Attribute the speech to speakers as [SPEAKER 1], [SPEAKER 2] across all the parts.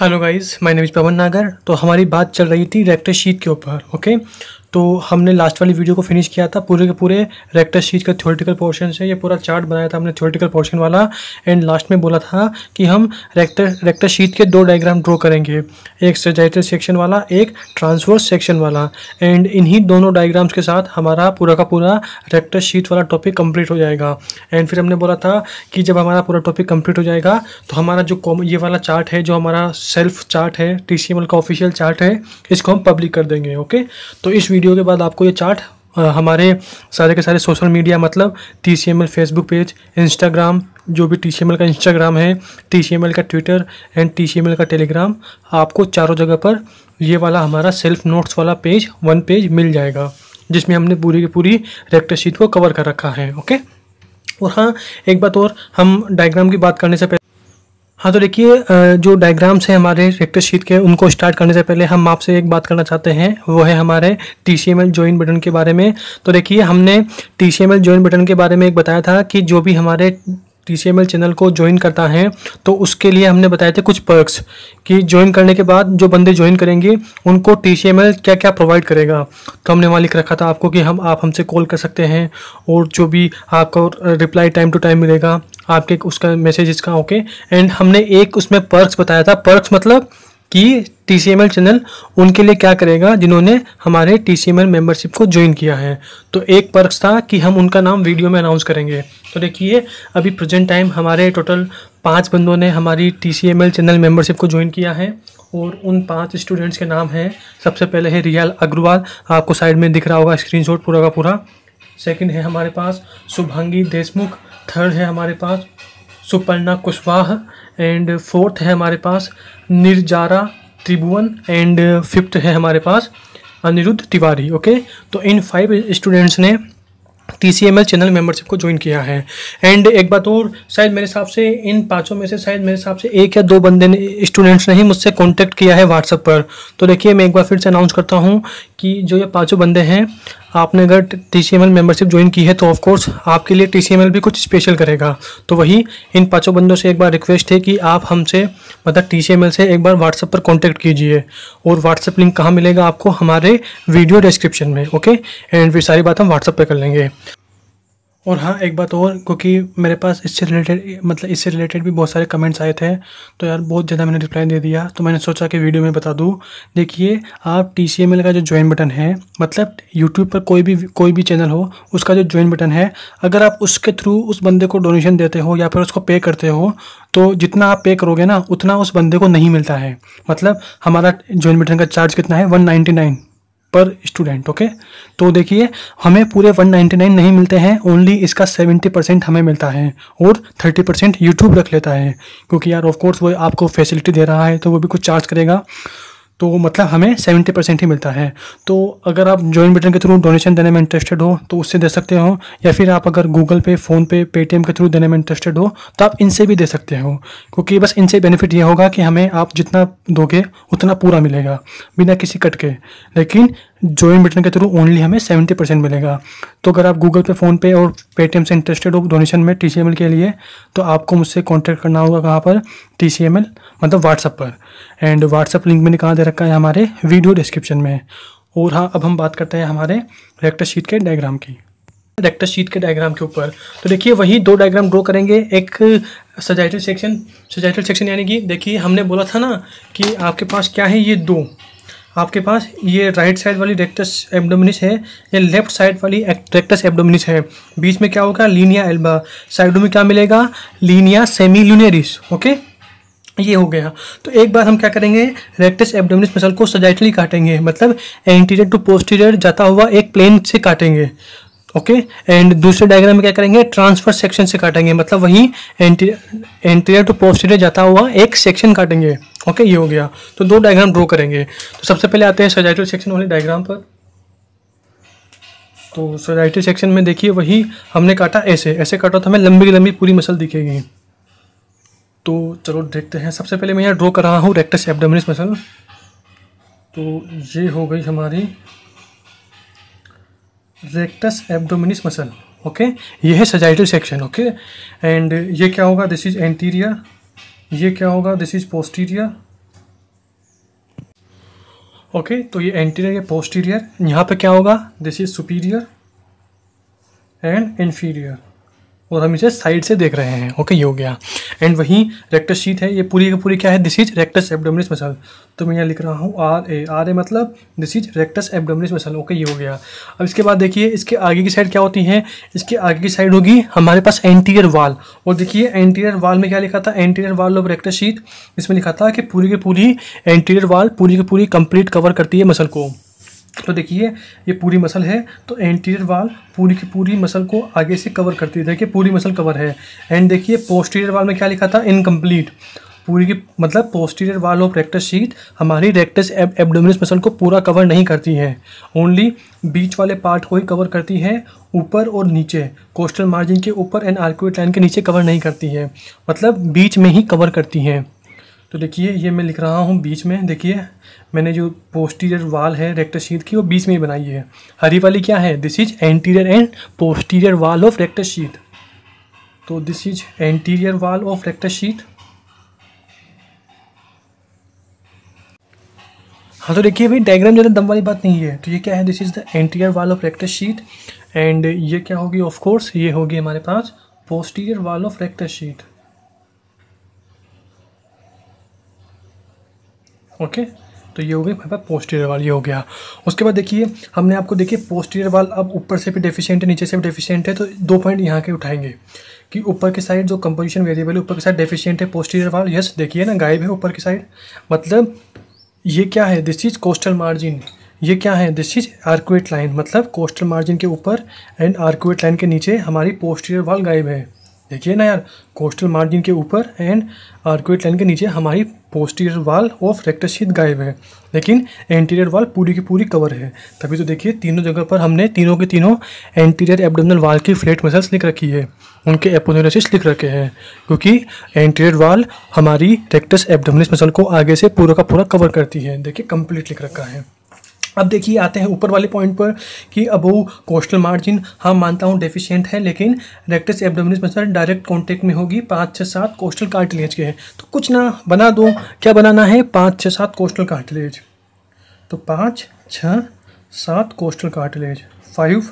[SPEAKER 1] Hello guys my name is Pawan Nagar तो हमारी बात चल रही थी रेक्टर शीट के ऊपर ओके तो हमने लास्ट वाली वीडियो को फिनिश किया था पूरे के पूरे रेक्टर शीट का थ्योरेटिकल पोर्शन से ये पूरा चार्ट बनाया था हमने थ्योरेटिकल पोर्शन वाला एंड लास्ट में बोला था कि हम रेक्टर रेक्टर शीट के दो डायग्राम ड्रॉ करेंगे एक सजाइटल सेक्शन वाला एक ट्रांसवर्स सेक्शन वाला एंड इन्हीं दोनों डायग्राम्स के साथ हमारा पूरा का पूरा रेक्टर शीट वाला टॉपिक कम्प्लीट हो जाएगा एंड फिर हमने बोला था कि जब हमारा पूरा टॉपिक कम्प्लीट हो जाएगा तो हमारा जो ये वाला चार्ट है जो हमारा सेल्फ चार्ट है टी का ऑफिशियल चार्ट है इसको हम पब्लिक कर देंगे ओके तो इस वीडियो वीडियो के बाद आपको ये चार्ट हमारे सारे के सारे सोशल मीडिया मतलब T C M L Facebook page Instagram जो भी टी सी एम एल का इंस्टाग्राम है टी सी एम एल का Twitter and T C M L का टेलीग्राम आपको चारों जगह पर ये वाला हमारा सेल्फ नोट्स वाला पेज वन पेज मिल जाएगा जिसमें हमने पूरी की पूरी रेक्टर शीट को कवर कर रखा है ओके और हाँ एक बात और हम डायग्राम की बात करने से पहले हाँ तो देखिए जो डायग्राम्स हैं हमारे रेक्टर शीट के उनको स्टार्ट करने से पहले हम आपसे एक बात करना चाहते हैं वो है हमारे T C M L join button के बारे में तो देखिए हमने T C M L join button के बारे में एक बताया था कि जो भी हमारे टी चैनल को ज्वाइन करता है तो उसके लिए हमने बताए थे कुछ पर्क्स कि ज्वाइन करने के बाद जो बंदे ज्वाइन करेंगे उनको टी क्या क्या प्रोवाइड करेगा तो हमने वहाँ लिख रखा था आपको कि हम आप हमसे कॉल कर सकते हैं और जो भी आपको रिप्लाई टाइम टू टाइम मिलेगा आपके उसका मैसेज इसका ओके एंड हमने एक उसमें पर्क्स बताया था पर्क्स मतलब कि टी चैनल उनके लिए क्या करेगा जिन्होंने हमारे टी सी मेंबरशिप को ज्वाइन किया है तो एक पर्स था कि हम उनका नाम वीडियो में अनाउंस करेंगे तो देखिए अभी प्रेजेंट टाइम हमारे टोटल पाँच बंदों ने हमारी टी चैनल मेंबरशिप को ज्वाइन किया है और उन पांच स्टूडेंट्स के नाम हैं सबसे पहले है रियाल अग्रवाल आपको साइड में दिख रहा होगा शॉट पूरा का पूरा सेकेंड है हमारे पास शुभांगी देशमुख थर्ड है हमारे पास सुपर्णा कुशवाहा एंड फोर्थ है हमारे पास निर्जारा त्रिभुवन एंड फिफ्थ है हमारे पास अनिरुद्ध तिवारी ओके तो इन फाइव स्टूडेंट्स ने T C M L channel membership को ज्वाइन किया है एंड एक बात और शायद मेरे हिसाब से इन पांचों में से शायद मेरे हिसाब से एक या दो बंदे ने स्टूडेंट्स ने ही मुझसे कांटेक्ट किया है व्हाट्सएप पर तो देखिए मैं एक बार फिर से अनाउंस करता हूँ कि जो ये पांचों बंदे हैं आपने अगर टी सी मेंबरशिप ज्वाइन की है तो ऑफकोर्स आपके लिए टी सी भी कुछ स्पेशल करेगा तो वही इन पाँचों बंदों से एक बार रिक्वेस्ट है कि आप हमसे मतलब टी सी से एक बार व्हाट्सएप पर कॉन्टैक्ट कीजिए और व्हाट्सएप लिंक कहाँ मिलेगा आपको हमारे वीडियो डिस्क्रिप्शन में ओके एंड फिर सारी बात हम व्हाट्सएप पर कर लेंगे और हाँ एक बात और क्योंकि मेरे पास इससे रिलेटेड मतलब इससे रिलेटेड भी बहुत सारे कमेंट्स आए थे तो यार बहुत ज़्यादा मैंने रिप्लाई दे दिया तो मैंने सोचा कि वीडियो में बता दूँ देखिए आप टी सी एम एल का जो ज्वाइन बटन है मतलब यूट्यूब पर कोई भी कोई भी चैनल हो उसका जो ज्वाइन बटन है अगर आप उसके थ्रू उस बंदे को डोनेशन देते हो या फिर उसको पे करते हो तो जितना आप पे करोगे ना उतना उस बंदे को नहीं मिलता है मतलब हमारा ज्वाइन बटन का चार्ज कितना है वन पर स्टूडेंट ओके तो देखिए हमें पूरे 199 नहीं मिलते हैं ओनली इसका 70 परसेंट हमें मिलता है और 30 परसेंट यूट्यूब रख लेता है क्योंकि यार ऑफ कोर्स वो आपको फैसिलिटी दे रहा है तो वो भी कुछ चार्ज करेगा तो मतलब हमें सेवेंटी परसेंट ही मिलता है तो अगर आप जॉइन बटन के थ्रू डोनेशन देने में इंटरेस्टेड हो तो उससे दे सकते हो या फिर आप अगर गूगल पे फ़ोनपे पेटीएम के थ्रू देने में इंटरेस्टेड हो तो आप इनसे भी दे सकते हो क्योंकि बस इनसे बेनिफिट ये होगा कि हमें आप जितना दोगे उतना पूरा मिलेगा बिना किसी कट के लेकिन ज्वाइन बटन के थ्रू ओनली हमें सेवेंटी परसेंट मिलेगा तो अगर आप गूगल पे फ़ोनपे और पेटीएम से इंटरेस्टेड हो डोनेशन में टी के लिए तो आपको मुझसे कॉन्टैक्ट करना होगा कहाँ पर टी मतलब व्हाट्सअप पर एंड व्हाट्सअप लिंक मैंने कहाँ दे रखा है हमारे वीडियो डिस्क्रिप्शन में और हाँ अब हम बात करते हैं हमारे रेक्टर शीट के डायग्राम की रेक्टर शीट के डायग्राम के ऊपर तो देखिए वही दो डायग्राम ड्रॉ करेंगे एक सजाइटल सेक्शन सजाइटल सेक्शन यानी कि देखिए हमने बोला था ना कि आपके पास क्या है ये दो आपके पास ये राइट साइड वाली रेक्टस एब्डोमिनिस है या लेफ्ट साइड वाली रेक्टस एब्डोमिनिस है बीच में क्या होगा लीनिया एल्बा साइडों में क्या मिलेगा लीनिया सेमी ओके ये हो गया तो एक बार हम क्या करेंगे रेक्टस एबडोमिनस मसल को सजाइटली काटेंगे मतलब एंटीरियर टू पोस्टीरियर जाता हुआ एक प्लेन से काटेंगे ओके एंड दूसरे डायग्राम में क्या करेंगे ट्रांसफर सेक्शन से काटेंगे मतलब वहीं एंटीरियर टू पोस्टीरियर जाता हुआ एक सेक्शन काटेंगे ओके okay, ये हो गया तो दो डायग्राम ड्रॉ करेंगे तो सबसे पहले आते हैं सजाइटल सेक्शन वाले डायग्राम पर तो सजाइटल सेक्शन में देखिए वही हमने काटा ऐसे ऐसे काटा तो हमें लंबी लंबी पूरी मसल दिखेगी तो चलो देखते हैं सबसे पहले मैं यहाँ ड्रॉ कर रहा हूँ रेक्टस एबडोमिनस मसल तो ये हो गई हमारी रेक्टस एबडोमिनस मसल ओके ये है सजाइटल सेक्शन ओके एंड ये क्या होगा दिस इज़ एंटीरियर ये क्या होगा दिस इज़ पोस्टीरियर ओके तो ये एंटीरियर या पोस्टीरियर यहाँ पे क्या होगा this is superior and inferior और हम इसे साइड से देख रहे हैं ओके ये हो गया एंड वहीं रेक्टस शीट है ये पूरी की पूरी क्या है this is rectus abdominis muscle तो मैं यहाँ लिख रहा हूँ आर ए आर ए मतलब this is rectus abdominis muscle okay ये हो गया अब इसके बाद देखिए इसके आगे की साइड क्या होती है इसके आगे की साइड होगी हमारे पास एंटीरियर वाल और देखिए एंटीरियर वाल में क्या लिखा था anterior wall of rectus sheet इसमें लिखा था कि पूरी की पूरी एंटीरियर वाल पूरी की पूरी कंप्लीट कवर करती है मसल को तो देखिए ये पूरी मसल है तो एंटीरियर वाल पूरी की पूरी मसल को आगे से कवर करती है देखिए पूरी मसल कवर है एंड देखिए पोस्टीरियर वाल में क्या लिखा था इनकम्प्लीट पूरी की मतलब posterior wall of rectus sheath हमारी रेक्टस एबडोमिनस मसल को पूरा कवर नहीं करती है ओनली बीच वाले पार्ट को ही कवर करती है ऊपर और नीचे कोस्टल मार्जिन के ऊपर एंड आर्क्यूट लाइन के नीचे कवर नहीं करती है मतलब बीच में ही कवर करती है तो देखिए ये मैं लिख रहा हूँ बीच में देखिए मैंने जो पोस्टीरियर वाल है रेक्टर शीत की वो बीच में ही बनाई है हरी वाली क्या है this is anterior and posterior wall of rectus sheath तो this is anterior wall of rectus sheath हाँ तो देखिए भाई डायग्राम ज़्यादा दम वाली बात नहीं है तो ये क्या है this is the anterior wall of rectus sheath and ये क्या होगी ऑफकोर्स ये होगी हमारे पास posterior wall of rectus sheath okay तो ये हो गई हमारे पास पोस्टीरियर वाल ये हो गया उसके बाद देखिए हमने आपको देखिए पोस्टीरियर वाल अब ऊपर से भी डेफिशिएंट है नीचे से भी डेफिशिएंट है तो दो पॉइंट यहाँ के उठाएंगे कि ऊपर की साइड जो कंपोजिशन वेरिएबल है ऊपर की साइड डेफिशिएंट है पोस्टीरियर वाल यस देखिए ना गायब है ऊपर की साइड मतलब ये क्या है दिस इज कोस्टल मार्जिन ये क्या है दिस इज आर्कुएट लाइन मतलब कोस्टल मार्जिन के ऊपर एंड आर्कुएट लाइन के नीचे हमारी पोस्टीरियर वाल गायब है देखिए ना यार कोस्टल मार्जिन के ऊपर एंड आर्कुएट लाइन के नीचे हमारी posterior wall of rectus sheet गायब है लेकिन एंटीरियर वाल पूरी की पूरी कवर है तभी तो देखिए तीनों जगह पर हमने तीनों के तीनों एंटीरियर एबडोमिनल वाल की फ्लैट मसल्स लिख रखी है उनके एपोनोसिस लिख रखे हैं क्योंकि एंटीरियर वाल हमारी रेक्टस एबडोमिनल मसल को आगे से पूरा का पूरा कवर करती है देखिए कंप्लीट लिख रखा है अब देखिए आते हैं ऊपर वाले पॉइंट पर कि अबो कोस्टल मार्जिन हाँ मानता हूँ डेफिशिएंट है लेकिन rectus abdominis sir direct contact में होगी पाँच छः सात कोस्टल कार्टिलेज के हैं तो कुछ ना बना दो क्या बनाना है पाँच छः सात कोस्टल कार्टिलेज तो पाँच छः सात costal cartilage five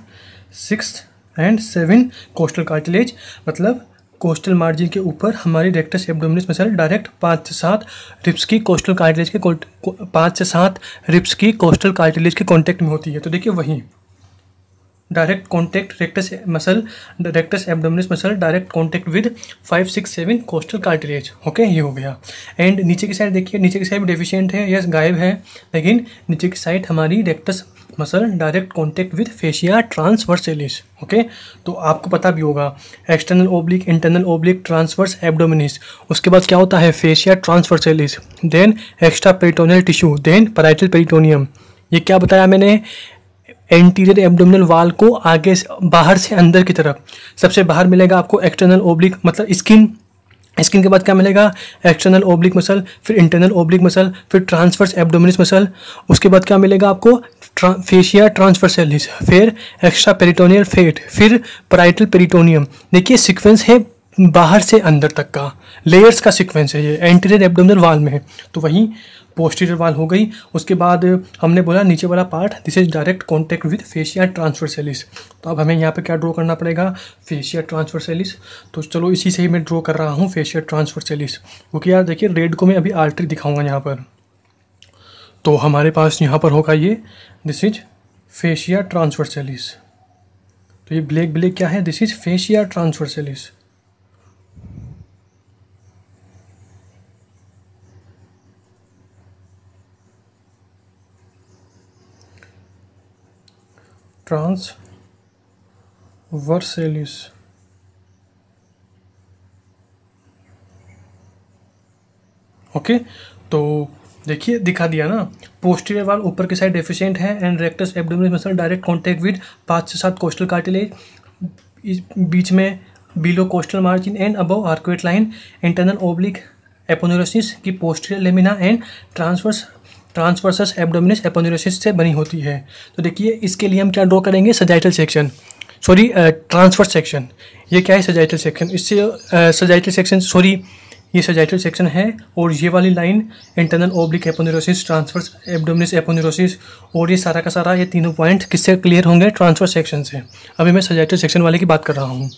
[SPEAKER 1] six and seven costal cartilage मतलब कोस्टल मार्जिन के ऊपर हमारी रेक्टस एबडोमिनस मसल डायरेक्ट पाँच से सात रिप्स की कोस्टल कार्टिलेज के पाँच से सात रिप्स की कोस्टल कार्टिलेज के कॉन्टैक्ट में होती है तो देखिए वहीं direct contact rectus muscle rectus abdominis muscle direct contact with five six seven costal cartilage okay ये हो गया एंड नीचे की साइड देखिए नीचे की साइड डिफिशियंट है यस गायब है लेकिन नीचे की साइड हमारी rectus muscle direct contact with fascia transversalis okay तो आपको पता भी होगा external oblique internal oblique transverse abdominis उसके बाद क्या होता है fascia transversalis then extra peritoneal tissue then parietal peritoneum ये क्या बताया मैंने एंटीरियर एब्डोमिनल वाल को आगे से, बाहर से अंदर की तरफ सबसे बाहर मिलेगा आपको एक्सटर्नल ओब्लिक मतलब स्किन स्किन के बाद क्या मिलेगा एक्सटर्नल ओब्लिक मसल फिर इंटरनल ओब्लिक मसल फिर ट्रांसवर्स एबडोमिनस मसल उसके बाद क्या मिलेगा आपको ट्रा, फेशिया सेलिस फिर एक्स्ट्रा पेरिटोनियल फेट फिर पराइटल पेरिटोनियम देखिए सीक्वेंस है बाहर से अंदर तक का लेयर्स का सीक्वेंस है ये एंटीरियर एब्डोमिनल वाल में है तो वहीं पोस्टीरियर वाल हो गई उसके बाद हमने बोला नीचे वाला part this is direct contact with fascia सेलिस तो अब हमें यहाँ पे क्या ड्रॉ करना पड़ेगा फेशिया सेलिस तो चलो इसी से ही मैं ड्रॉ कर रहा हूँ फेशिया सेलिस क्योंकि यार देखिए रेड को मैं अभी आर्ट्री दिखाऊंगा यहाँ पर तो हमारे पास यहाँ पर होगा ये दिस इज फेशिया ट्रांसवर्सलिस तो ये ब्लैक ब्लैक क्या है this is fascia transversalis transversalis okay तो देखिए दिखा दिया ना पोस्टीरियर वाल ऊपर की साइड डेफिशिएंट है and rectus abdominal muscle direct contact with पाँच से सात कोस्टल कार्टिलेज बीच में below costal margin and above arcuate line internal oblique aponeurosis की posterior lamina and transverse transversus abdominis aponeurosis से बनी होती है तो देखिए इसके लिए हम क्या ड्रॉ करेंगे sagittal section sorry transverse section ये क्या है सजाइटल सेक्शन इससे सजाइटल सेक्शन सॉरी ये सजाइटल सेक्शन है और ये वाली line internal oblique aponeurosis transversus abdominis aponeurosis और ये सारा का सारा ये तीनों पॉइंट किससे क्लियर होंगे ट्रांसफर सेक्शन से अभी मैं सजाइटल सेक्शन वाले की बात कर रहा हूँ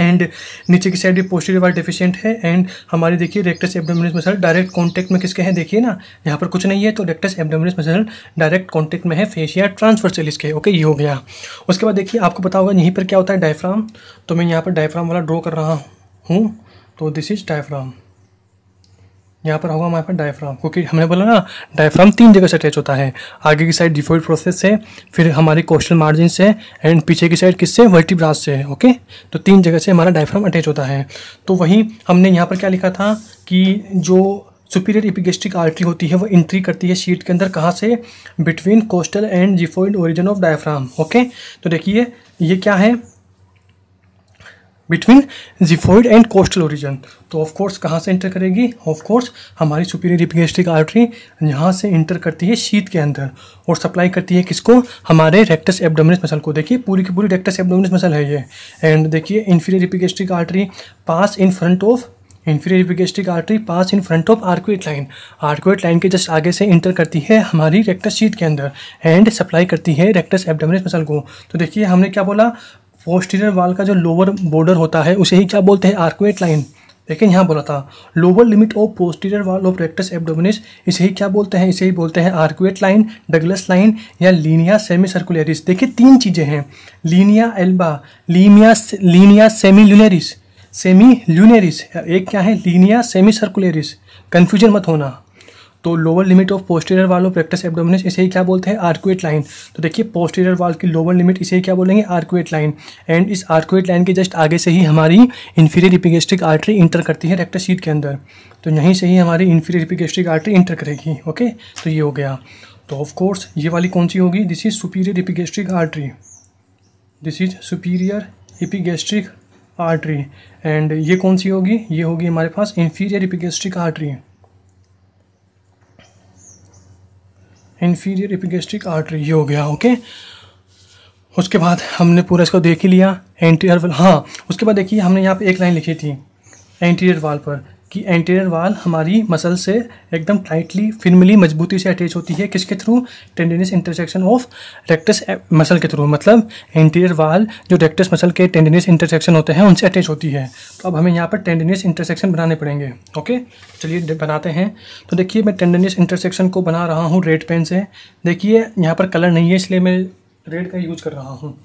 [SPEAKER 1] एंड नीचे की साइड भी पोस्टर वाल डिफिशियंट है एंड हमारी देखिए rectus abdominis muscle direct contact में किसके हैं देखिए ना यहाँ पर कुछ नहीं है तो rectus abdominis muscle direct contact में है फेशिया ट्रांसफर सेल इसके ओके ये हो गया उसके बाद देखिए आपको पता होगा यहीं पर क्या होता है डायफ्राम तो मैं यहाँ पर डायफ्राम वाला ड्रॉ कर रहा हूँ तो दिस इज डायफ्राम यहाँ पर होगा हमारे पास डायफ्राम क्योंकि हमने बोला ना डायफ्राम तीन जगह से अटैच होता है आगे की साइड डिफोइड प्रोसेस से फिर हमारी कोस्टल मार्जिन से एंड पीछे की साइड किससे वर्टिब्रास से ओके तो तीन जगह से हमारा डायफ्राम अटैच होता है तो वहीं हमने यहाँ पर क्या लिखा था कि जो सुपीरियर इपिगेस्ट्रिक आर्टरी होती है वो इंट्री करती है शीट के अंदर कहाँ से between costal and xiphoid origin of diaphragm okay तो देखिए ये क्या है between xiphoid and costal origin तो ऑफ कोर्स कहाँ से इंटर करेगी ऑफ कोर्स हमारी सुपीरियर रिपिगेस्ट्रिक आर्टरी यहाँ से इंटर करती है शीत के अंदर और सप्लाई करती है किसको हमारे रेक्टस एब्डोमिनस मसल को देखिए पूरी की पूरी रेक्टस एब्डोमिनस मसल है ये एंड देखिए inferior epigastric artery pass in front of inferior epigastric artery pass in front of arcuate line arcuate line के जस्ट आगे से इंटर करती है हमारी रेक्टस शीत के अंदर एंड सप्लाई करती है रेक्टस एब्डोमिनस मसल को तो देखिए हमने क्या बोला पोस्टीरियर वाल का जो लोअर बॉर्डर होता है उसे ही क्या बोलते हैं आर्कुएट लाइन लेकिन यहाँ बोला था lower limit of posterior wall of rectus abdominis इसे ही क्या बोलते हैं इसे ही बोलते हैं आर्कुएट लाइन डगलस लाइन या लीनिया सेमी सर्कुलरिस देखिए तीन चीज़ें हैं linea alba linea linea semilunaris semilunaris एक क्या है लीनिया सेमी सर्कुलरिस कन्फ्यूजन मत होना तो lower limit of posterior wall of rectus abdominis इसे ही क्या बोलते हैं आर्कुएट लाइन तो देखिए पोस्टीरियर वाल की लोअर लिमिट इसे ही क्या बोलेंगे आर्कुएट लाइन एंड इस आर्कुएट लाइन के जस्ट आगे से ही हमारी इन्फीरियर इपिगेस्ट्रिक आर्टरी इंटर करती है रेक्टस शीट के अंदर तो यहीं से ही हमारी इन्फीरियर इपिगेस्ट्रिक आर्टरी इंटर करेगी ओके तो ये हो गया तो ऑफ कोर्स ये वाली कौन सी होगी this is superior epigastric artery this is superior epigastric artery and ये कौन सी होगी ये होगी हमारे पास inferior epigastric artery inferior epigastric artery ये हो गया ओके उसके बाद हमने पूरा इसको देख ही लिया एंटीरियर वाल हाँ उसके बाद देखिए हमने यहाँ पे एक लाइन लिखी थी एंटीरियर वाल पर कि एंटीरियर वाल हमारी मसल से एकदम टाइटली फिनमली मजबूती से अटैच होती है किसके through tendinous intersection of rectus muscle के थ्रू मतलब एंटीरियर वाल जो रेक्टस मसल के टेंडेनिस इंटरसेक्शन होते हैं उनसे अटैच होती है तो अब हमें यहाँ पर टेंडेनिस इंटरसेक्शन बनाने पड़ेंगे ओके चलिए बनाते हैं तो देखिए मैं टेंडेनिस इंटरसेक्शन को बना रहा हूँ रेड पेन से देखिए यहाँ पर कलर नहीं है इसलिए मैं रेड का यूज़ कर रहा हूँ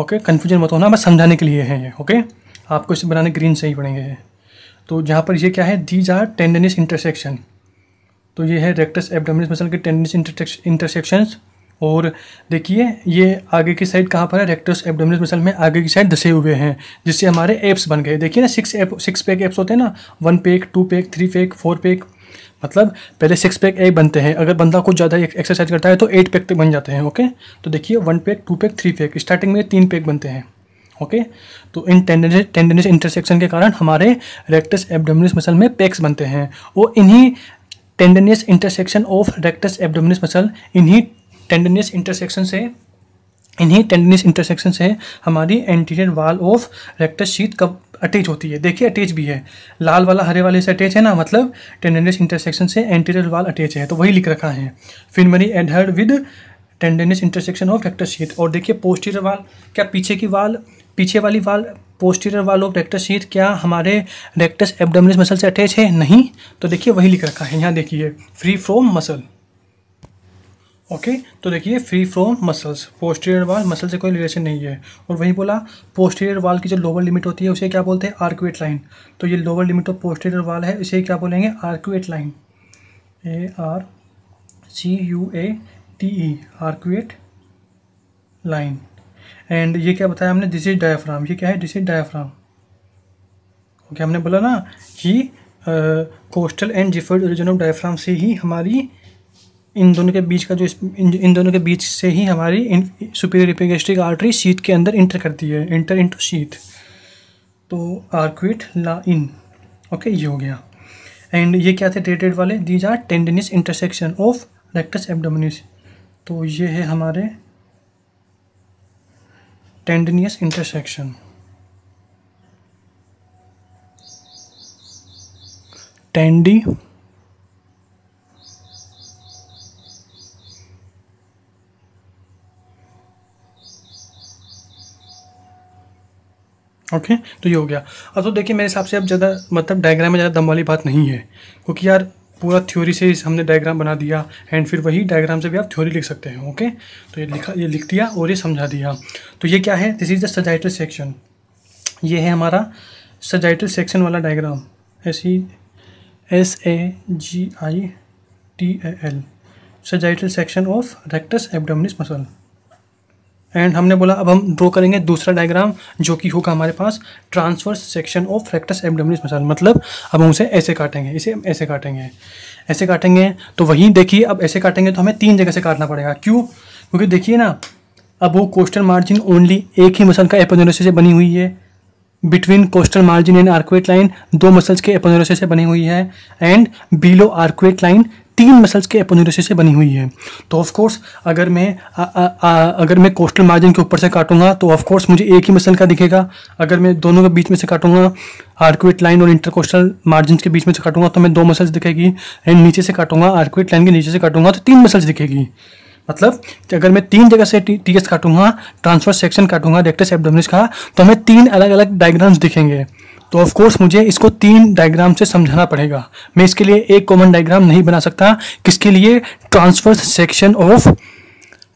[SPEAKER 1] ओके कन्फ्यूजन मत होना बस समझाने के लिए हैं ये ओके आपको इसे बनाने ग्रीन से ही पड़ेंगे तो जहाँ पर ये क्या है दीज आर टेंडनिस इंटरसेक्शन तो ये है रेक्टस एबडोमिनस मसल के टेंडनिस इंटरसेक्शन और देखिए ये आगे की साइड कहाँ पर है रेक्टस एबडोमिनस मसल में आगे की साइड धसे हुए हैं जिससे हमारे एप्स बन गए देखिए ना six ab six pack abs होते हैं ना one pack two pack three pack four pack मतलब पहले सिक्स पैक एप बनते हैं अगर बंदा कुछ ज़्यादा एक्सरसाइज करता है तो एट पैक तक बन जाते हैं ओके तो देखिए one pack two pack three pack starting में तीन पैक बनते हैं ओके तो इन टेंडेंस टेंडेंस इंटरसेक्शन के कारण हमारे रेक्टस एबडोमिनस मसल में पैक्स बनते हैं वो इन्हीं tendinous intersection of rectus abdominis muscle इन्हीं टेंडेनियस इंटरसेक्शन से इन्हीं टेंडेनियस इंटरसेक्शन से हमारी एंटीरियर वाल ऑफ रेक्टस शीत कब अटैच होती है देखिए अटैच भी है लाल वाला हरे वाले से अटैच है ना मतलब टेंडेनियस इंटरसेक्शन से एंटीरियर वाल अटैच है तो वही लिख रखा है firmly adhered with tendinous intersection of rectus sheath और देखिए पोस्टीरियर वाल क्या पीछे की वाल पीछे वाली वाल posterior wall of rectus sheath क्या हमारे रेक्टस एबडमिनस मसल से अटैच है नहीं तो देखिए वही लिख रखा है यहाँ देखिए फ्री फ्रॉम मसल ओके तो देखिए free from muscles posterior wall muscle से कोई रिलेशन नहीं है और वहीं बोला पोस्टीरियर वाल की जो लोअर लिमिट होती है उसे क्या बोलते हैं आर्क्यूएट लाइन तो ये लोअर लिमिट ऑफ पोस्टीरियर वाल है इसे क्या बोलेंगे arcuate line A R C U A T E arcuate line and ये क्या बताया हमने दिस इज डायफ्राम ये क्या है दिस इज डायफ्राम ओके हमने बोला ना कि costal and xiphoid region of diaphragm से ही हमारी इन दोनों के बीच का जो इन, दोनों के बीच से ही हमारी सुपीरियर इपेगेस्ट्रिक आर्टरी शीत के अंदर इंटर करती है इंटर इंटू शीत तो आर्क्विट ला इन ओके ये हो गया एंड ये क्या थे डेटेड वाले these are tendinous intersection of rectus abdominis तो ये है हमारे टेंडनियस इंटरसेक्शन टेंडी ओके okay, तो ये हो गया अब तो देखिए मेरे हिसाब से अब ज़्यादा मतलब डायग्राम में ज़्यादा दम वाली बात नहीं है क्योंकि यार पूरा थ्योरी से हमने डायग्राम बना दिया एंड फिर वही डायग्राम से भी आप थ्योरी लिख सकते हैं ओके तो ये लिखा ये लिख दिया और ये समझा दिया तो ये क्या है this is the sagittal section ये है हमारा सजाइटल सेक्शन वाला डायग्राम ऐसी S A G I T L sagittal section of rectus abdominis muscle and हमने बोला अब हम ड्रॉ करेंगे दूसरा डायग्राम जो कि होगा हमारे पास transverse section of rectus abdominis muscle मतलब अब हम उसे ऐसे काटेंगे इसे हम ऐसे काटेंगे ऐसे काटेंगे तो वहीं देखिए अब ऐसे काटेंगे तो हमें तीन जगह से काटना पड़ेगा क्यों क्योंकि देखिए ना अब वो कोस्टल मार्जिन ओनली एक ही मसल का एपोनोरेसिस से बनी हुई है between costal margin and arcuate line दो मसल्स के एपोनोरेसिस से बनी हुई है एंड बिलो आर्कुएट लाइन तीन मसल्स के एपोन्यूरेसिस से बनी हुई है तो ऑफ कोर्स अगर मैं आ, आ, आ, अगर मैं कोस्टल मार्जिन के ऊपर से काटूंगा तो ऑफ कोर्स मुझे एक ही मसल का दिखेगा अगर मैं दोनों के बीच में से काटूंगा आर्क्विट लाइन और इंटरकोस्टल मार्जिन के बीच में से काटूंगा तो मैं दो मसल्स दिखेगी एंड नीचे से काटूंगा आर्क्विट लाइन के नीचे से काटूंगा तो तीन मसल्स दिखेगी मतलब अगर मैं तीन जगह से टी एस काटूंगा ट्रांसफर सेक्शन काटूंगा डेक्टस एबडोमिनस का तो हमें तीन अलग अलग डायग्राम्स दिखेंगे तो ऑफ कोर्स मुझे इसको तीन डायग्राम से समझाना पड़ेगा मैं इसके लिए एक कॉमन डायग्राम नहीं बना सकता किसके लिए transverse section of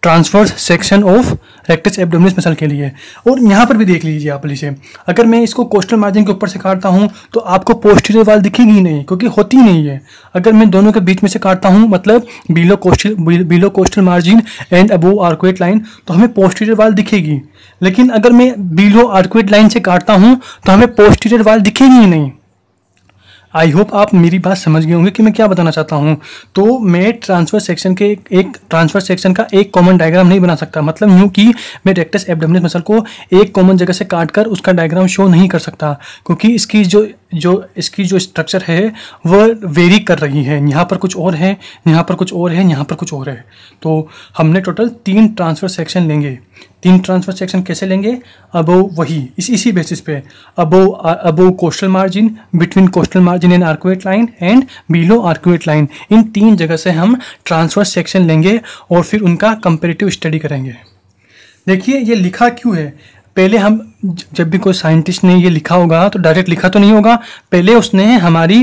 [SPEAKER 1] transverse section of rectus abdominis muscle के लिए और यहाँ पर भी देख लीजिए आप इसे अगर मैं इसको कोस्टल मार्जिन के ऊपर से काटता हूँ तो आपको पोस्टीरियर वाल दिखेगी नहीं क्योंकि होती नहीं है अगर मैं दोनों के बीच में से काटता हूँ मतलब below costal below costal margin and above arcuate line तो हमें पोस्टीरियर वाल दिखेगी लेकिन अगर मैं बिलो आर्कुएट लाइन से काटता हूँ तो हमें पोस्टीरियर वाल दिखेगी ही नहीं आई होप आप मेरी बात समझ गए होंगे कि मैं क्या बताना चाहता हूँ तो मैं ट्रांसफर सेक्शन के एक ट्रांसफर सेक्शन का एक कॉमन डायग्राम नहीं बना सकता मतलब यूँ कि मैं रेक्टस एबडोमिनल मसल को एक कॉमन जगह से काट कर उसका डायग्राम शो नहीं कर सकता क्योंकि इसकी जो जो इसकी जो स्ट्रक्चर है वह वेरी कर रही है यहाँ पर कुछ और है यहाँ पर कुछ और है यहाँ पर कुछ और है तो हमने टोटल तीन ट्रांसफर सेक्शन लेंगे तीन ट्रांसफर सेक्शन कैसे लेंगे अबो वही इस इसी बेसिस पे above above costal margin between costal margin and arcuate line and below arcuate line इन तीन जगह से हम ट्रांसफर सेक्शन लेंगे और फिर उनका कंपेरेटिव स्टडी करेंगे देखिए ये लिखा क्यों है पहले हम जब भी कोई साइंटिस्ट ने ये लिखा होगा तो डायरेक्ट लिखा तो नहीं होगा पहले उसने हमारी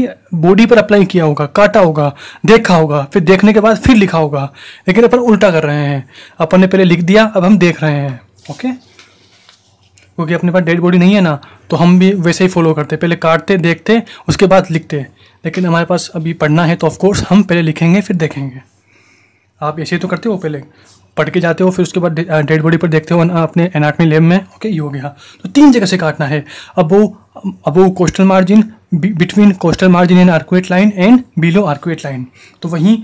[SPEAKER 1] बॉडी पर अप्लाई किया होगा काटा होगा देखा होगा फिर देखने के बाद फिर लिखा होगा लेकिन अपन उल्टा कर रहे हैं अपन ने पहले लिख दिया अब हम देख रहे हैं ओके क्योंकि अपने पास डेड बॉडी नहीं है ना तो हम भी वैसे ही फॉलो करते पहले काटते देखते उसके बाद लिखते लेकिन हमारे पास अभी पढ़ना है तो ऑफकोर्स हम पहले लिखेंगे फिर देखेंगे आप ऐसे ही तो करते हो पहले पढ़ के जाते हो फिर उसके बाद डेड बॉडी पर देखते हो अपने एनाटमी लेब में ओके ये हो गया तो तीन जगह से काटना है अब वो अब वो costal margin between costal margin and arcuate line and below arcuate line तो वहीं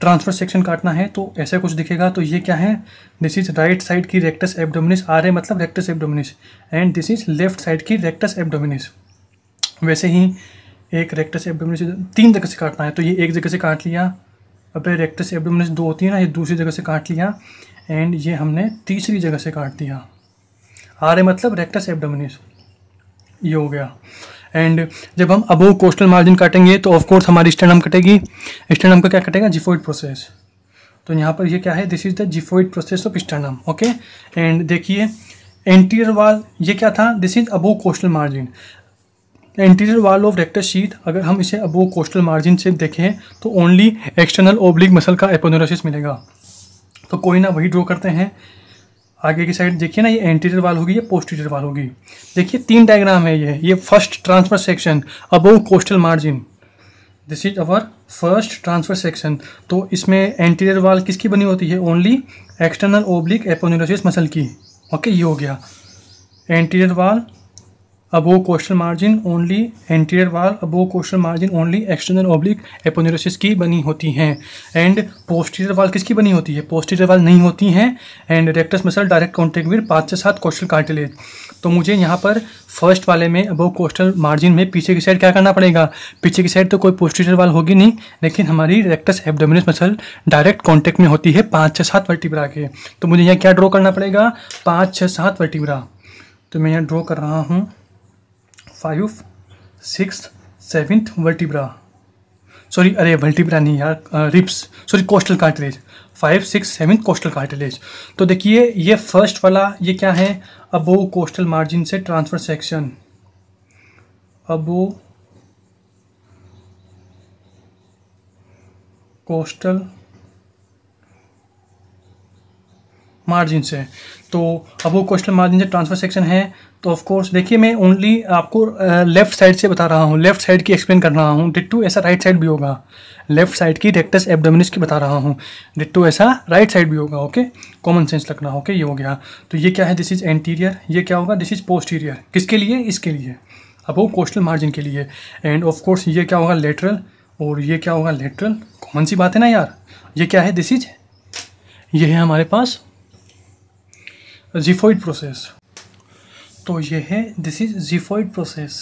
[SPEAKER 1] ट्रांसफर सेक्शन काटना है तो ऐसा कुछ दिखेगा तो ये क्या है दिस इज राइट साइड की रेक्टस एबडोमिनिस आर ए मतलब rectus abdominis and this is left side की रेक्टस एबडोमिनिस वैसे ही एक रेक्टस एबडोमिनिस तीन जगह से काटना है तो ये एक जगह से काट लिया अपने रेक्टस एबडोमिन दो होती है ना ये दूसरी जगह से काट लिया एंड ये हमने तीसरी जगह से काट दिया आर रहे मतलब रेक्टस एब्डोमिनस ये हो गया एंड जब हम अबो कोस्टल मार्जिन काटेंगे तो ऑफकोर्स हमारी स्टेनम कटेगी स्टेनम का क्या कटेगा जिफोइड प्रोसेस तो यहाँ पर ये क्या है this is the xiphoid process of sternum okay and देखिए एंटीरियर वाल ये क्या था this is above costal margin interior wall of rectus sheath अगर हम इसे अबो कोस्टल मार्जिन से देखें तो ओनली एक्सटर्नल ओब्लिक मसल का एपोनोरोसिस मिलेगा तो कोई ना वही ड्रॉ करते हैं आगे की साइड देखिए ना ये एंटीरियर वाल होगी ये पोस्टीरियर वाल होगी देखिए तीन डायग्राम है ये ये first transverse section above costal margin this is our first transverse section तो इसमें एंटीरियर वाल किसकी बनी होती है only external oblique aponeurosis muscle की ओके okay, ये हो गया anterior wall above costal margin only anterior wall above costal margin only external oblique aponeurosis की बनी होती हैं एंड पोस्टीरियर वाल किसकी बनी होती है पोस्टीरियर वाल नहीं होती हैं and rectus muscle direct contact with पाँच से सात कोस्टल कार्टिलेज तो मुझे यहाँ पर फर्स्ट वाले में अबो कोस्टल मार्जिन में पीछे की साइड क्या करना पड़ेगा पीछे की साइड तो कोई पोस्टीरियर वाल होगी नहीं लेकिन हमारी rectus abdominis muscle direct contact में होती है पाँच छः सात वर्टिब्रा के तो मुझे यहाँ क्या ड्रॉ करना पड़ेगा पाँच छः सात वर्टिब्रा तो मैं यहाँ ड्रॉ कर रहा हूँ five six seventh vertebra sorry अरे वर्टिब्रा नहीं यार ribs sorry costal cartilage five six seventh costal cartilage तो देखिए ये फर्स्ट वाला ये क्या है अबो कोस्टल मार्जिन से transverse section above costal margin से तो अब वो क्वेश्चन मार्जिन से ट्रांसफर सेक्शन है तो ऑफ कोर्स देखिए मैं ओनली आपको लेफ्ट साइड से बता रहा हूँ लेफ्ट साइड की एक्सप्लेन कर रहा हूँ डिट्टू ऐसा राइट साइड भी होगा लेफ्ट साइड की रेक्टस एबडोमिनिस की बता रहा हूँ डिट्टू ऐसा राइट साइड भी होगा ओके कॉमन सेंस रखना ओके ये हो गया तो ये क्या है दिस इज एंटीरियर ये क्या होगा दिस इज पोस्टीरियर किसके लिए इसके लिए अब वो कोस्टल मार्जिन के लिए एंड ऑफ कोर्स ये क्या होगा लेटरल और ये क्या होगा लेटरल कॉमन सी बात है ना यार ये क्या है दिस इज ये है हमारे पास जीफोइड प्रोसेस तो ये है दिस इज जीफोइड प्रोसेस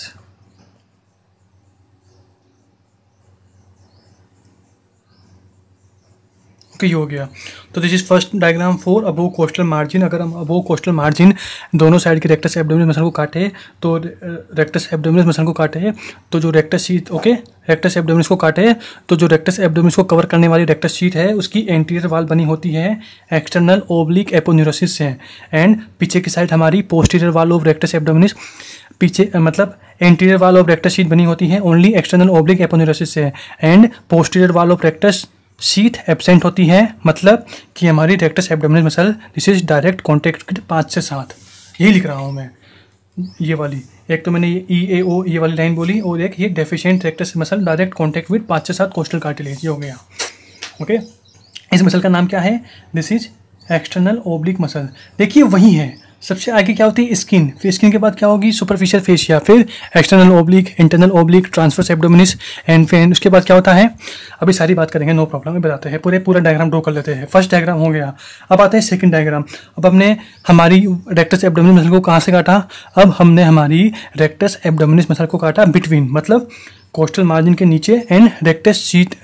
[SPEAKER 1] कि हो गया तो this is first diagram four above costal margin अगर हम अबो कोस्टल मार्जिन दोनों साइड के रेक्टस एबडोमिनस मसल को काटे तो रेक्टस एबडोमिनस मसल को काटे तो जो rectus sheath okay rectus abdominis को काटे तो जो रेक्टस एबडोमिनस को कवर करने वाली रेक्टस शीट है उसकी एंटीरियर वाल बनी होती है एक्सटर्नल ओब्लिक एपोन्यूरोसिस से एंड पीछे की साइड हमारी posterior wall of rectus abdominis पीछे मतलब anterior wall of rectus sheet बनी होती है ओनली एक्सटर्नल ओब्लिक एपोन्यूरोसिस से and posterior wall of rectus sheath absent होती है मतलब कि हमारी rectus abdominal muscle this is direct contact with पाँच से सात यही लिख रहा हूँ मैं ये वाली एक तो मैंने ई ए ओ ये वाली लाइन बोली और एक ये deficient rectus muscle direct contact with पाँच से सात कोस्टल कार्टिलेज ये हो गया ओके okay? इस मसल का नाम क्या है this is external oblique muscle देखिए वही है सबसे आगे क्या होती है स्किन फिर स्किन के बाद क्या होगी सुपरफिशियल फेशिया फिर external oblique internal oblique transversus abdominis and फिर उसके बाद क्या होता है अभी सारी बात करेंगे नो प्रॉब्लम में बताते हैं पूरे पूरा डायग्राम ड्रॉ कर लेते हैं फर्स्ट डायग्राम हो गया अब आते हैं सेकंड डायग्राम अब हमने हमारी रेक्टस एबडोमिनस मसल को कहाँ से काटा अब हमने हमारी रेक्टस एबडोमिनस मसल को काटा बिटवीन मतलब कोस्टल मार्जिन के नीचे and rectus sheath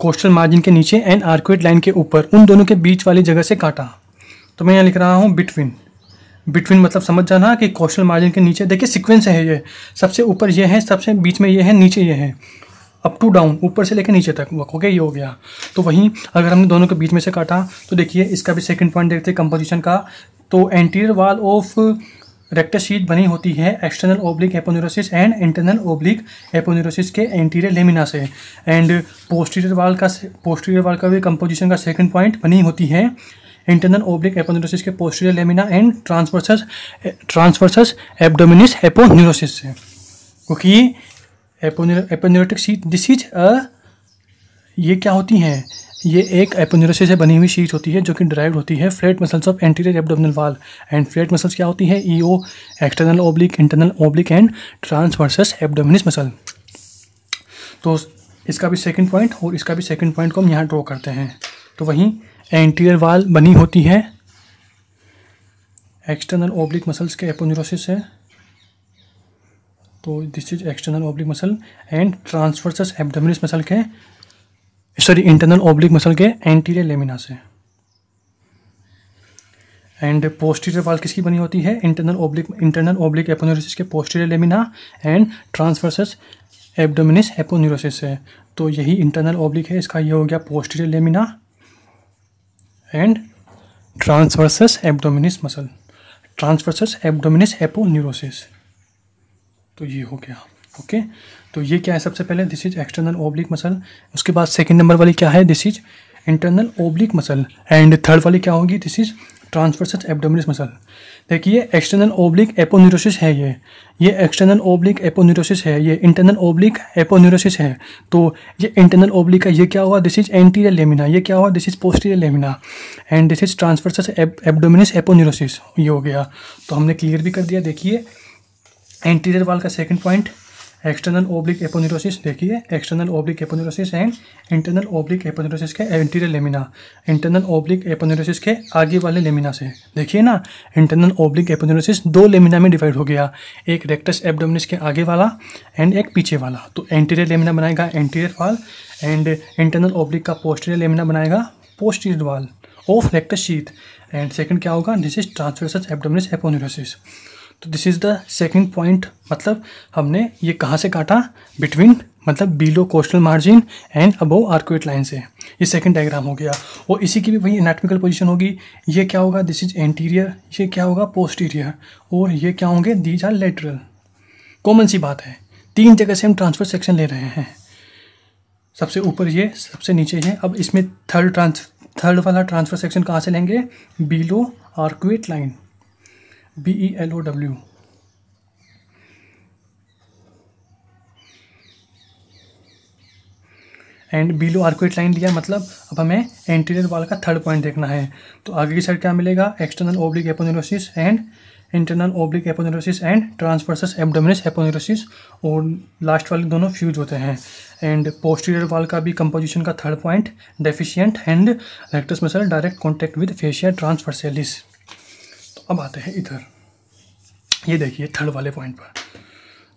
[SPEAKER 1] costal margin के नीचे एंड आर्क्यूट लाइन के ऊपर उन दोनों के बीच वाली जगह से काटा तो मैं यहाँ लिख रहा हूँ बिटवीन बिटवीन मतलब समझ जाना कि कौशल मार्जिन के नीचे देखिए सिक्वेंस है ये सबसे ऊपर ये है सबसे बीच में ये है नीचे ये है अप टू डाउन ऊपर से लेकर नीचे तक ओके ये हो गया तो वहीं अगर हमने दोनों के बीच में से काटा तो देखिए इसका भी सेकंड पॉइंट देखते हैं कंपोजिशन का तो anterior wall of rectus sheet बनी होती है external oblique aponeurosis and internal oblique aponeurosis के एंटीरियर लेमिना से एंड पोस्टीरियर वाल का पोस्टीरियर वाल का भी कंपोजिशन का सेकंड पॉइंट बनी होती है इंटरनल ओब्लिक एपोन्यूरोसिस के posterior lamina and transversus transversus abdominis aponeurosis से क्योंकि एपोन्यूरोटिक सीट डिसीज ये क्या होती हैं ये एक एपोन्यूरोसिस से बनी हुई सीट होती है जो कि डिराइव होती है flat muscles of anterior abdominal wall and flat muscles क्या होती है EO external oblique internal oblique and transversus abdominis muscle तो इसका भी सेकंड पॉइंट और इसका भी सेकंड पॉइंट को हम यहाँ ड्रॉ करते हैं तो वहीं एंटीरियर वाल बनी होती है एक्सटर्नल ओब्लिक मसल्स के एपोन्यूरोसिस है तो this is external oblique muscle and transversus abdominis muscle के सॉरी इंटरनल ओब्लिक मसल के एंटीरियर लेमिना से एंड पोस्टीरियर वाल किसकी बनी होती है internal oblique internal oblique aponeurosis के posterior lamina and transversus abdominis aponeurosis है तो यही इंटरनल ओब्लिक है इसका ये हो गया posterior lamina and transversus abdominis muscle transversus abdominis aponeurosis तो ये हो गया ओके तो ये क्या है सबसे पहले this is external oblique muscle उसके बाद सेकेंड नंबर वाली क्या है this is internal oblique muscle and third वाली क्या होगी this is transversus abdominis muscle देखिए एक्सटर्नल ओब्लिक एपोन्यूरोसिस है ये ये एक्सटर्नल ओब्लिक एपोन्यूरोसिस है ये इंटरनल ओब्लिक एपोन्यूरोसिस है तो ये इंटरनल ओब्लिक का ये क्या हुआ दिस इज एंटीरियर लेमिना ये क्या हुआ this is posterior lamina and this is transversus abdominis aponeurosis ये हो गया तो हमने क्लियर भी कर दिया देखिए एंटीरियर वाल का second point external oblique aponeurosis देखिए external oblique aponeurosis and internal oblique aponeurosis के anterior lamina internal oblique aponeurosis के आगे वाले लेमिना से देखिए ना इंटरनल ओब्लिक एपोनिरोसिस दो लेमिना में डिवाइड हो गया एक रेक्टस एबडोमिनिस के आगे वाला एंड एक पीछे वाला तो एंटीरियर लेमिना बनाएगा anterior wall and internal oblique का पोस्टीरियर लेमिना बनाएगा posterior wall of rectus sheath and second क्या होगा this is transversal abdominis aponeurosis तो this is the second point मतलब हमने ये कहाँ से काटा बिटवीन मतलब below costal margin and above arcuate line से ये सेकंड डायग्राम हो गया और इसी की भी वही एनाटमिकल पोजिशन होगी ये क्या होगा दिस इज एंटीरियर ये क्या होगा पोस्टीरियर और ये क्या होंगे दीज आर लेटरल कॉमन सी बात है तीन जगह से हम ट्रांसफर सेक्शन ले रहे हैं सबसे ऊपर ये सबसे नीचे ये अब इसमें थर्ड ट्रांस थर्ड वाला ट्रांसफर सेक्शन कहाँ से लेंगे below arcuate line B E L O W and below arcuate line लिया मतलब अब हमें एंटीरियर वाल का थर्ड पॉइंट देखना है तो आगे की साइड क्या मिलेगा external oblique aponeurosis and internal oblique aponeurosis and transversus abdominis aponeurosis और लास्ट वाले दोनों फ्यूज होते हैं एंड पोस्टीरियर वाल का भी कंपोजिशन का third point deficient and rectus muscle direct contact with fascia transversalis अब आते हैं इधर ये देखिए थर्ड वाले पॉइंट पर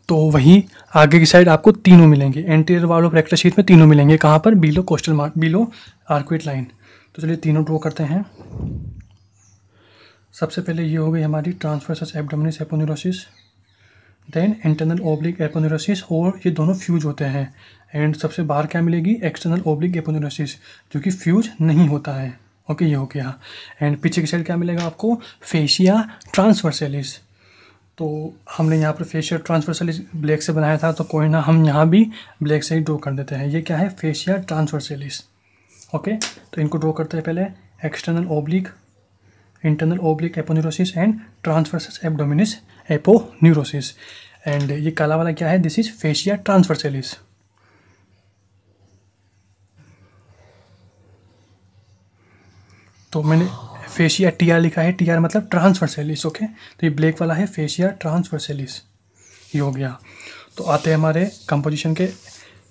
[SPEAKER 1] तो वहीं आगे की साइड आपको तीनों मिलेंगे एंटीरियर वालों प्रैक्टिस शीट में तीनों मिलेंगे कहाँ पर below costal mark below arcuate line तो चलिए तीनों ड्रॉ करते हैं सबसे पहले ये हो गई हमारी transversus abdominis aponeurosis then internal oblique aponeurosis और ये दोनों फ्यूज होते हैं एंड सबसे बाहर क्या मिलेगी एक्सटर्नल ओब्लिक एपोन्यूरोसिस जो कि फ्यूज नहीं होता है ओके ये हो गया एंड पीछे की साइड क्या मिलेगा आपको फेशिया ट्रांसवर्सलिस तो हमने यहाँ पर फेशियल ट्रांसवर्सलिस ब्लैक से बनाया था तो कोई ना हम यहाँ भी ब्लैक से ही ड्रॉ कर देते हैं ये क्या है फेशिया ट्रांसवर्सलिस ओके तो इनको ड्रॉ करते हैं पहले external oblique internal oblique aponeurosis and transversus abdominis aponeurosis and ये काला वाला क्या है दिस इज फेशिया ट्रांसवर्सलिस तो मैंने फेशिया टी आर लिखा है टी आर मतलब सेलिस ओके तो ये ब्लैक वाला है फेशिया सेलिस ये हो गया तो आते हैं हमारे कंपोजिशन के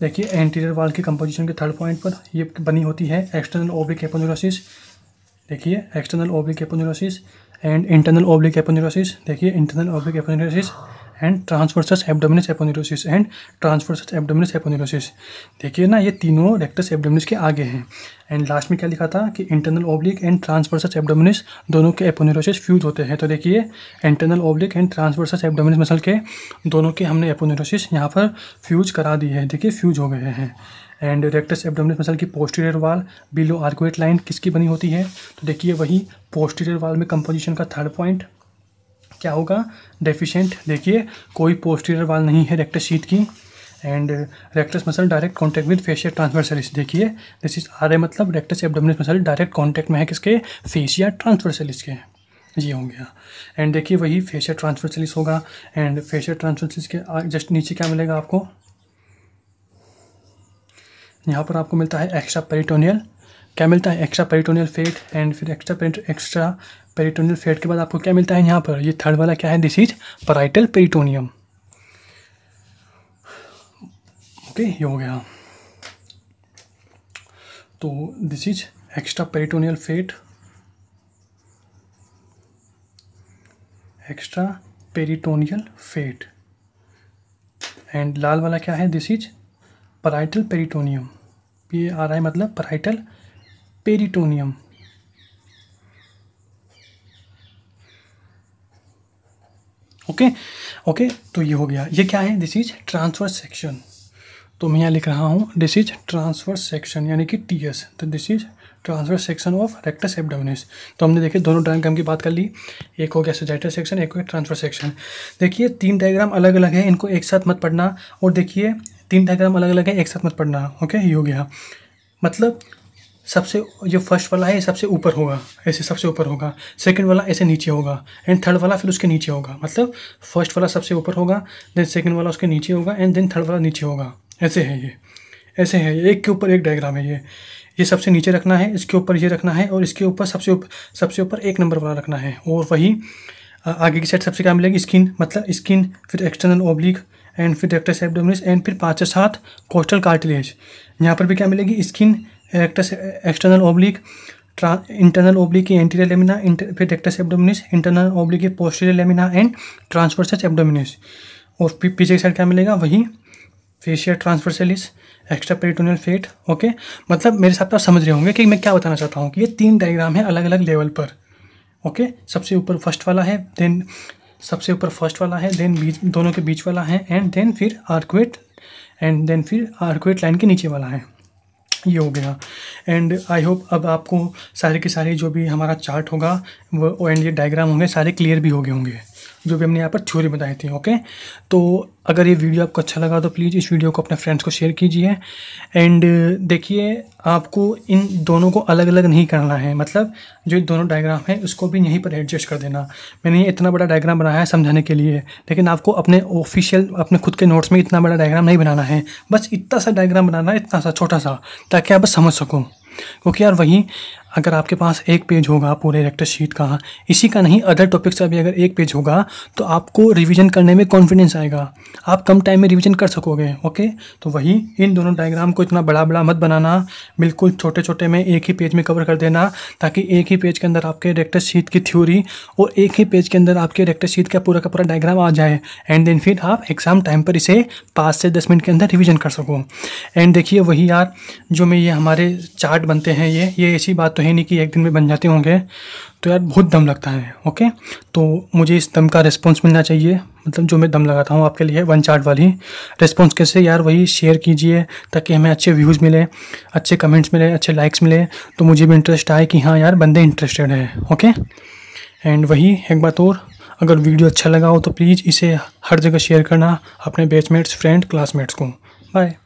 [SPEAKER 1] देखिए एंटीरियर वाल की कंपोजिशन के थर्ड पॉइंट पर ये बनी होती है एक्सटर्नल ओब्लिक एपोन्यूरोसिस देखिए external oblique aponeurosis and internal oblique aponeurosis देखिए internal oblique aponeurosis and transversus abdominis aponeurosis and transversus abdominis aponeurosis देखिए ना ये तीनों रेक्टस एब्डोमिनस के आगे हैं एंड लास्ट में क्या लिखा था कि internal oblique and transversus abdominis दोनों के एपोनिरोसिस फ्यूज होते हैं तो देखिए internal oblique and transversus abdominis muscle के दोनों के हमने एपोनिरोसिस यहाँ पर फ्यूज करा दिए हैं देखिए फ्यूज हो गए हैं एंड रेक्टस एब्डोमिनस मसल की posterior wall below arcuate line किसकी बनी होती है तो देखिए वही पोस्टीरियर वाल में कंपोजिशन का थर्ड पॉइंट क्या होगा डेफिशिएंट देखिए कोई पोस्टीरियर वाल नहीं है रेक्टस शीट की and rectus muscle direct contact with fascia transversalis देखिए दिस इज आर मतलब rectus abdominis muscle direct contact में है किसके फेशिया ट्रांसवर्सलिस के ये हो गया एंड देखिए वही फेशिया ट्रांसवर्सलिस होगा एंड फेशिया ट्रांसवर्सलिस के जस्ट नीचे क्या मिलेगा आपको यहाँ पर आपको मिलता है एक्स्ट्रा पेरिटोनियल क्या मिलता है एक्स्ट्रा पेरिटोनियल फेट एंड फिर एक्स्ट्रा एक्स्ट्रा पेरिटोनियल फेट के बाद आपको क्या मिलता है यहाँ पर ये थर्ड वाला क्या है this is parietal peritoneum okay ये हो गया तो this is extra peritoneal fat extra peritoneal fat and लाल वाला क्या है दिस इज पराइटल पेरिटोनियम ये आ रहा है मतलब पराइटल पेरिटोनियम ओके ओके तो ये हो गया ये क्या है दिस इज ट्रांसफर सेक्शन तो मैं यहाँ लिख रहा हूँ दिस इज ट्रांसफर सेक्शन यानी कि टी एस तो this is transverse section of rectus abdominis तो हमने देखिए दोनों डायग्राम की बात कर ली एक हो गया सजाइटल सेक्शन एक हो गया ट्रांसफर सेक्शन देखिए तीन डायग्राम अलग अलग है इनको एक साथ मत पढ़ना और देखिए तीन डायग्राम अलग अलग है एक साथ मत पढ़ना ओके ये हो गया मतलब सबसे जो फर्स्ट वाला है सबसे ऊपर होगा ऐसे सबसे ऊपर होगा सेकंड वाला ऐसे नीचे होगा एंड थर्ड वाला फिर उसके नीचे होगा मतलब फर्स्ट वाला सबसे ऊपर होगा देन सेकंड वाला उसके नीचे होगा एंड देन थर्ड वाला नीचे होगा ऐसे है ये ऐसे है एक के ऊपर एक डायग्राम है ये ये सबसे नीचे रखना है इसके ऊपर ये रखना है और इसके ऊपर सबसे उप, सबसे ऊपर एक नंबर वाला रखना है और वही आगे की साइड सबसे क्या मिलेगी स्किन मतलब स्किन फिर एक्सटर्नल ओब्लिक एंड फिर डेक्टर साइड एंड फिर पाँच सात कोस्टल कार्टिलेज यहाँ पर भी क्या मिलेगी स्किन रेक्टस एक्सटर्नल ओब्लिक ट्रा इंटरनल ओब्लिक की एंटीरियर लेमिना फिर रेक्टस एब्डोमिनिस इंटरनल ओब्लिक की posterior lamina and transversus abdominis और पीछे की साइड क्या मिलेगा वही fascia transversalis extra peritoneal fat okay मतलब मेरे साथ तो आप समझ रहे होंगे कि मैं क्या बताना चाहता हूँ कि ये तीन डायग्राम है अलग अलग लेवल पर ओके okay? सबसे ऊपर फर्स्ट वाला है देन सबसे ऊपर फर्स्ट वाला है देन बीच दोनों के बीच वाला है एंड देन फिर आर्कवेट एंड देन फिर आर्कवेट लाइन के नीचे वाला है ये हो गया एंड आई होप अब आपको सारे के सारे जो भी हमारा चार्ट होगा वो एंड ये डायग्राम होंगे सारे क्लियर भी हो गए होंगे जो भी हमने यहाँ पर थ्योरी बताई थी ओके तो अगर ये वीडियो आपको अच्छा लगा तो प्लीज़ इस वीडियो को अपने फ्रेंड्स को शेयर कीजिए एंड देखिए आपको इन दोनों को अलग अलग नहीं करना है मतलब जो दोनों डायग्राम है उसको भी यहीं पर एडजस्ट कर देना मैंने ये इतना बड़ा डायग्राम बनाया है समझाने के लिए लेकिन आपको अपने ऑफिशियल अपने खुद के नोट्स में इतना बड़ा डायग्राम नहीं बनाना है बस इतना सा डायग्राम बनाना है इतना सा छोटा सा ताकि आप समझ सको क्योंकि यार वहीं अगर आपके पास एक पेज होगा पूरे रेक्टर शीट का इसी का नहीं अदर टॉपिक्स का भी अगर एक पेज होगा तो आपको रिवीजन करने में कॉन्फिडेंस आएगा आप कम टाइम में रिवीजन कर सकोगे ओके तो वही इन दोनों डायग्राम को इतना बड़ा बड़ा मत बनाना बिल्कुल छोटे छोटे में एक ही पेज में कवर कर देना ताकि एक ही पेज के अंदर आपके रेक्टर शीट की थ्योरी और एक ही पेज के अंदर आपके रेक्टर शीट का पूरा का पूरा डायग्राम आ जाए एंड देन फिर आप एग्ज़ाम टाइम पर इसे पाँच से दस मिनट के अंदर रिविज़न कर सको एंड देखिए वही यार जो मैं ये हमारे चार्ट बनते हैं ये ये ऐसी बात तो तो है नहीं कि एक दिन में बन जाते होंगे तो यार बहुत दम लगता है ओके तो मुझे इस दम का रिस्पॉन्स मिलना चाहिए मतलब जो मैं दम लगाता हूँ आपके लिए वन चार्ट वाली रिस्पॉन्स कैसे यार वही शेयर कीजिए ताकि हमें अच्छे व्यूज़ मिले अच्छे कमेंट्स मिले अच्छे लाइक्स मिले तो मुझे भी इंटरेस्ट आए कि हाँ यार बंदे इंटरेस्टेड हैं ओके एंड वही एक बात और अगर वीडियो अच्छा लगा हो तो प्लीज़ इसे हर जगह शेयर करना अपने बैचमेट्स फ्रेंड क्लासमेट्स को बाय